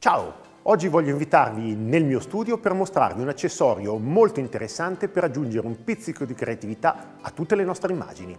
Ciao! Oggi voglio invitarvi nel mio studio per mostrarvi un accessorio molto interessante per aggiungere un pizzico di creatività a tutte le nostre immagini.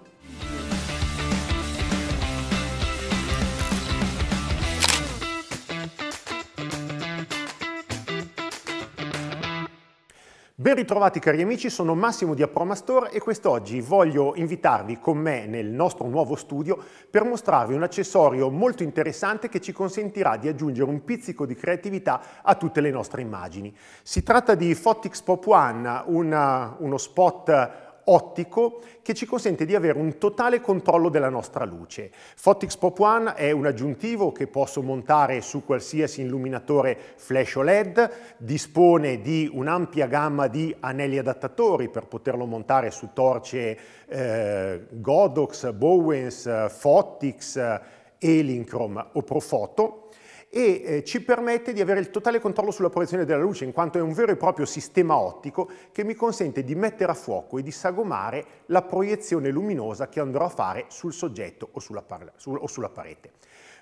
Ben ritrovati cari amici, sono Massimo di Apromastore e quest'oggi voglio invitarvi con me nel nostro nuovo studio per mostrarvi un accessorio molto interessante che ci consentirà di aggiungere un pizzico di creatività a tutte le nostre immagini. Si tratta di Photix Pop One, una, uno spot ottico che ci consente di avere un totale controllo della nostra luce. Photix Pop One è un aggiuntivo che posso montare su qualsiasi illuminatore flash o LED, dispone di un'ampia gamma di anelli adattatori per poterlo montare su torce eh, Godox, Bowens, Photix, Elincrom o Profoto e eh, ci permette di avere il totale controllo sulla proiezione della luce, in quanto è un vero e proprio sistema ottico che mi consente di mettere a fuoco e di sagomare la proiezione luminosa che andrò a fare sul soggetto o sulla, sul o sulla parete.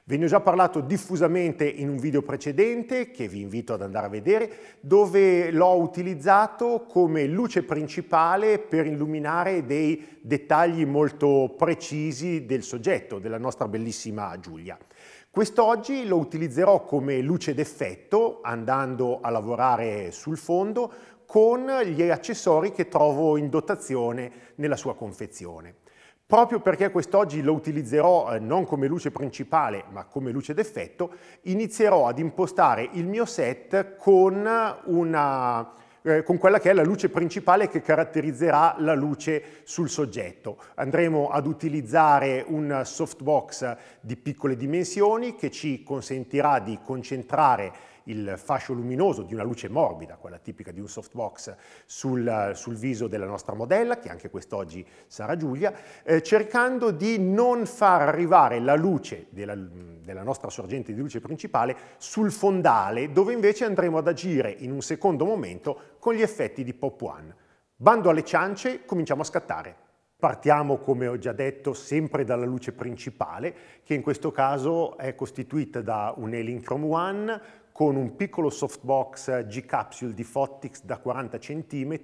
Ve ne ho già parlato diffusamente in un video precedente che vi invito ad andare a vedere dove l'ho utilizzato come luce principale per illuminare dei dettagli molto precisi del soggetto, della nostra bellissima Giulia. Quest'oggi lo utilizzerò come luce d'effetto andando a lavorare sul fondo con gli accessori che trovo in dotazione nella sua confezione. Proprio perché quest'oggi lo utilizzerò eh, non come luce principale ma come luce d'effetto, inizierò ad impostare il mio set con una eh, con quella che è la luce principale che caratterizzerà la luce sul soggetto. Andremo ad utilizzare un softbox di piccole dimensioni che ci consentirà di concentrare il fascio luminoso di una luce morbida, quella tipica di un softbox, sul, sul viso della nostra modella, che anche quest'oggi sarà Giulia, eh, cercando di non far arrivare la luce della, della nostra sorgente di luce principale sul fondale dove invece andremo ad agire in un secondo momento con gli effetti di Pop One. Bando alle ciance, cominciamo a scattare. Partiamo, come ho già detto, sempre dalla luce principale, che in questo caso è costituita da un elinchrome 1, con un piccolo softbox G-Capsule di Fottix da 40 cm,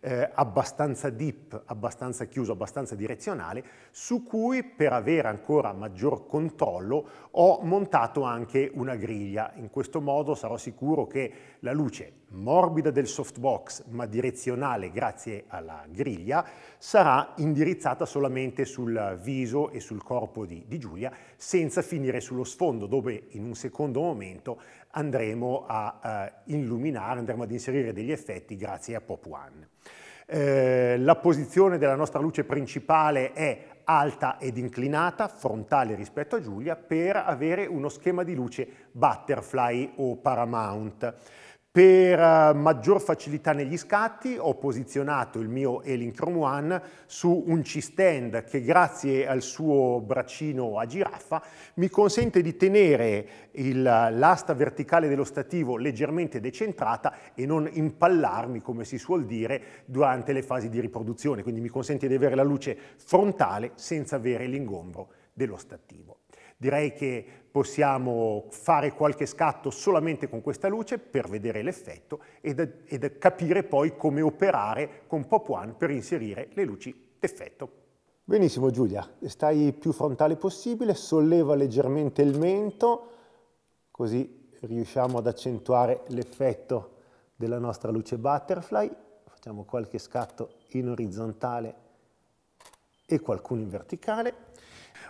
eh, abbastanza deep, abbastanza chiuso, abbastanza direzionale, su cui per avere ancora maggior controllo ho montato anche una griglia. In questo modo sarò sicuro che la luce morbida del softbox ma direzionale grazie alla griglia, sarà indirizzata solamente sul viso e sul corpo di, di, Giulia senza finire sullo sfondo dove in un secondo momento andremo a uh, illuminare, andremo ad inserire degli effetti grazie a Pop One. Eh, la posizione della nostra luce principale è alta ed inclinata, frontale rispetto a Giulia, per avere uno schema di luce butterfly o paramount. Per eh, maggior facilità negli scatti ho posizionato il mio Chrome One su un C-stand che grazie al suo braccino a giraffa mi consente di tenere l'asta verticale dello stativo leggermente decentrata e non impallarmi, come si suol dire, durante le fasi di riproduzione. Quindi mi consente di avere la luce frontale senza avere l'ingombro dello stativo. Direi che possiamo fare qualche scatto solamente con questa luce per vedere l'effetto e capire poi come operare con Pop One per inserire le luci d'effetto. Benissimo Giulia, stai più frontale possibile, solleva leggermente il mento, così riusciamo ad accentuare l'effetto della nostra luce butterfly. Facciamo qualche scatto in orizzontale e qualcuno in verticale.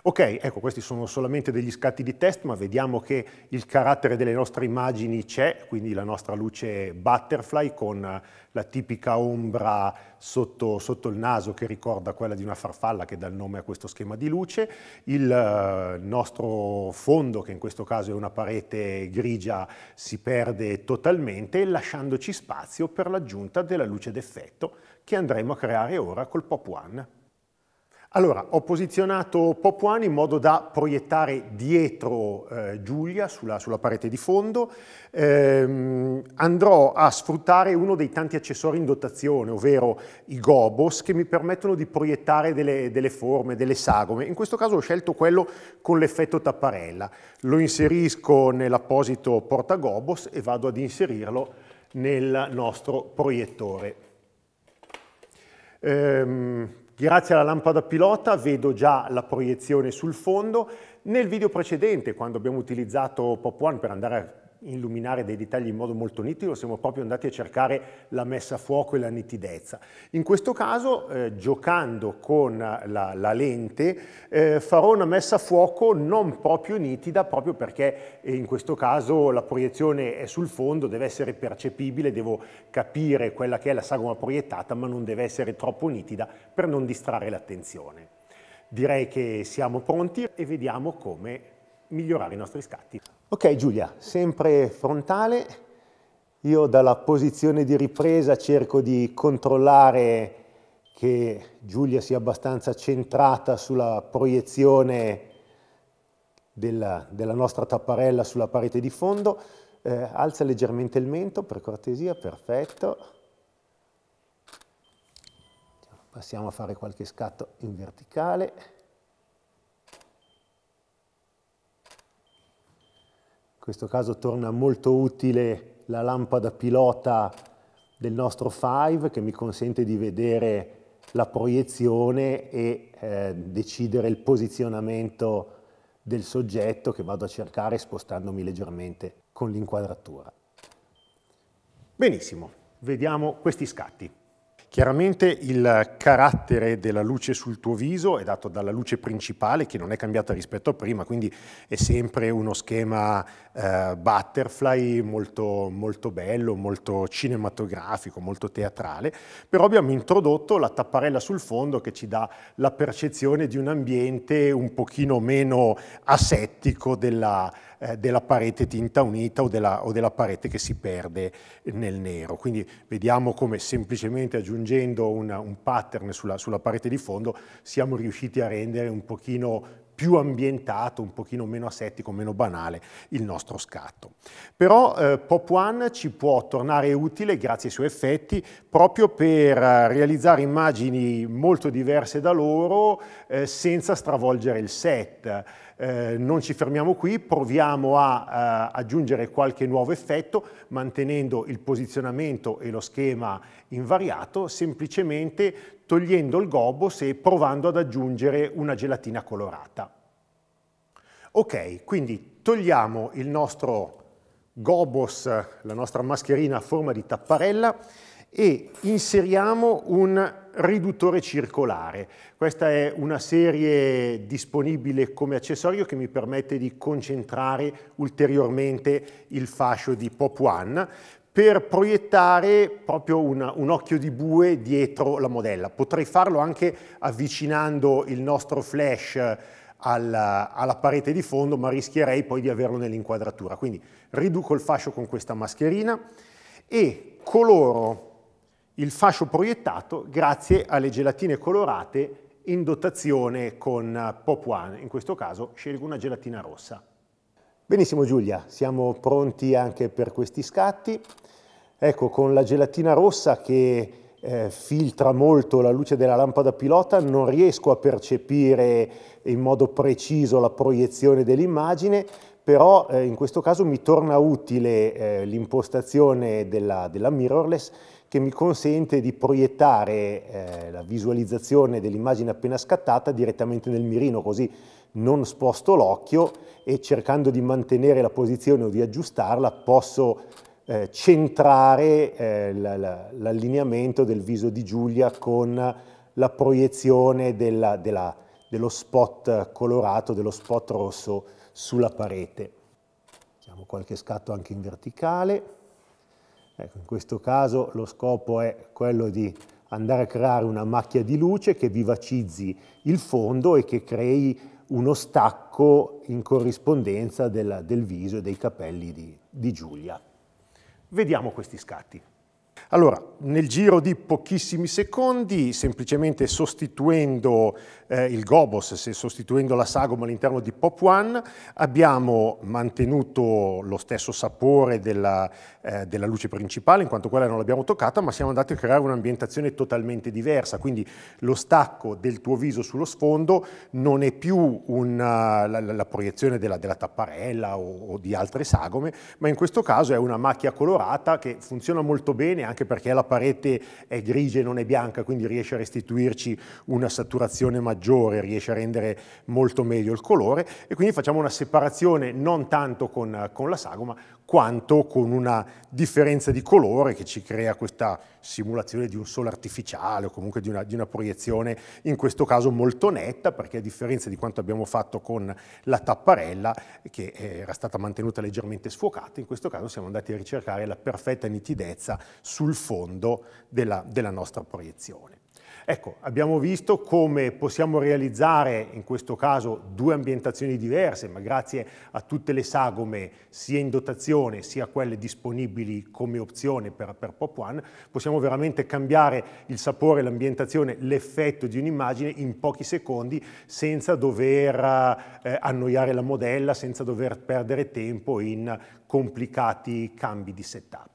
Ok, ecco, questi sono solamente degli scatti di test, ma vediamo che il carattere delle nostre immagini c'è, quindi la nostra luce butterfly con la tipica ombra sotto, sotto, il naso che ricorda quella di una farfalla che dà il nome a questo schema di luce, il eh, nostro fondo che in questo caso è una parete grigia si perde totalmente lasciandoci spazio per l'aggiunta della luce d'effetto che andremo a creare ora col Pop One. Allora, ho posizionato Popuani in modo da proiettare dietro eh, Giulia sulla, sulla, parete di fondo. Ehm, andrò a sfruttare uno dei tanti accessori in dotazione, ovvero i gobos, che mi permettono di proiettare delle, delle forme, delle sagome. In questo caso ho scelto quello con l'effetto tapparella. Lo inserisco nell'apposito porta gobos e vado ad inserirlo nel nostro proiettore. Ehm, Grazie alla lampada pilota vedo già la proiezione sul fondo. Nel video precedente, quando abbiamo utilizzato Pop One per andare a illuminare dei dettagli in modo molto nitido, siamo proprio andati a cercare la messa a fuoco e la nitidezza. In questo caso, eh, giocando con la, la lente, eh, farò una messa a fuoco non proprio nitida, proprio perché eh, in questo caso la proiezione è sul fondo, deve essere percepibile, devo capire quella che è la sagoma proiettata, ma non deve essere troppo nitida per non distrarre l'attenzione. Direi che siamo pronti e vediamo come migliorare i nostri scatti. Ok Giulia, sempre frontale, io dalla posizione di ripresa cerco di controllare che Giulia sia abbastanza centrata sulla proiezione della, della nostra tapparella sulla parete di fondo. Eh, alza leggermente il mento, per cortesia, perfetto. Passiamo a fare qualche scatto in verticale. questo caso torna molto utile la lampada pilota del nostro Five che mi consente di vedere la proiezione e eh, decidere il posizionamento del soggetto che vado a cercare spostandomi leggermente con l'inquadratura. Benissimo, vediamo questi scatti. Chiaramente il carattere della luce sul tuo viso è dato dalla luce principale che non è cambiata rispetto a prima, quindi è sempre uno schema eh, butterfly molto, molto bello, molto cinematografico, molto teatrale, però abbiamo introdotto la tapparella sul fondo che ci dà la percezione di un ambiente un pochino meno asettico della, eh, della parete tinta unita o della, o della parete che si perde nel nero. Quindi vediamo come semplicemente aggiungere aggiungendo una, un pattern sulla, sulla parete di fondo, siamo riusciti a rendere un pochino più ambientato, un pochino meno asettico, meno banale il nostro scatto. Però eh, Pop One ci può tornare utile grazie ai suoi effetti proprio per eh, realizzare immagini molto diverse da loro eh, senza stravolgere il set. Eh, non ci fermiamo qui, proviamo a eh, aggiungere qualche nuovo effetto mantenendo il posizionamento e lo schema invariato, semplicemente togliendo il gobos e provando ad aggiungere una gelatina colorata. Ok, quindi togliamo il nostro gobos, la nostra mascherina a forma di tapparella, e inseriamo un riduttore circolare. Questa è una serie disponibile come accessorio che mi permette di concentrare ulteriormente il fascio di Pop One per proiettare proprio una, un occhio di bue dietro la modella. Potrei farlo anche avvicinando il nostro flash eh, alla, alla parete di fondo, ma rischierei poi di averlo nell'inquadratura. Quindi riduco il fascio con questa mascherina e coloro il fascio proiettato grazie alle gelatine colorate in dotazione con eh, Pop One. In questo caso scelgo una gelatina rossa. Benissimo Giulia, siamo pronti anche per questi scatti. Ecco, con la gelatina rossa che eh, filtra molto la luce della lampada pilota non riesco a percepire in modo preciso la proiezione dell'immagine, però eh, in questo caso mi torna utile eh, l'impostazione della, della, mirrorless che mi consente di proiettare eh, la visualizzazione dell'immagine appena scattata direttamente nel mirino, così non sposto l'occhio e cercando di mantenere la posizione o di aggiustarla posso eh, centrare eh, l'allineamento del viso di Giulia con la proiezione della, della dello spot colorato, dello spot rosso sulla parete. Facciamo qualche scatto anche in verticale. Ecco, in questo caso lo scopo è quello di andare a creare una macchia di luce che vivacizzi il fondo e che crei uno stacco in corrispondenza del, del viso e dei capelli di, di Giulia. Vediamo questi scatti. Allora, nel giro di pochissimi secondi, semplicemente sostituendo eh, il Gobos, sostituendo la sagoma all'interno di Pop One, abbiamo mantenuto lo stesso sapore della, eh, della luce principale, in quanto quella non l'abbiamo toccata, ma siamo andati a creare un'ambientazione totalmente diversa, quindi lo stacco del tuo viso sullo sfondo non è più una, eh, la, la, proiezione della, della tapparella o, o, di altre sagome, ma in questo caso è una macchia colorata che funziona molto bene anche anche perché la parete è grigia e non è bianca, quindi riesce a restituirci una saturazione maggiore, riesce a rendere molto meglio il colore e quindi facciamo una separazione non tanto con, con la sagoma quanto con una differenza di colore che ci crea questa simulazione di un sole artificiale o comunque di una, di una proiezione in questo caso molto netta perché a differenza di quanto abbiamo fatto con la tapparella che era stata mantenuta leggermente sfocata, in questo caso siamo andati a ricercare la perfetta nitidezza su sul fondo della, della nostra proiezione. Ecco, abbiamo visto come possiamo realizzare in questo caso due ambientazioni diverse, ma grazie a tutte le sagome sia in dotazione sia quelle disponibili come opzione per, per Pop One, possiamo veramente cambiare il sapore, l'ambientazione, l'effetto di un'immagine in pochi secondi senza dover eh, annoiare la modella, senza dover perdere tempo in complicati cambi di setup.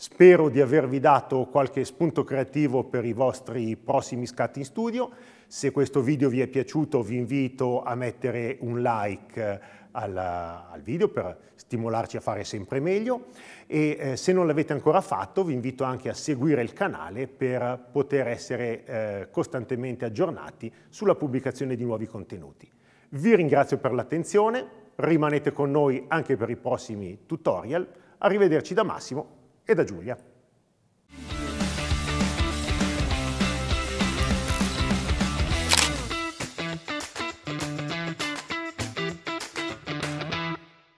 Spero di avervi dato qualche spunto creativo per i vostri prossimi scatti in studio. Se questo video vi è piaciuto vi invito a mettere un like eh, al, al video per stimolarci a fare sempre meglio e eh, se non l'avete ancora fatto vi invito anche a seguire il canale per poter essere eh, costantemente aggiornati sulla pubblicazione di nuovi contenuti. Vi ringrazio per l'attenzione, rimanete con noi anche per i prossimi tutorial. Arrivederci da Massimo e da Giulia.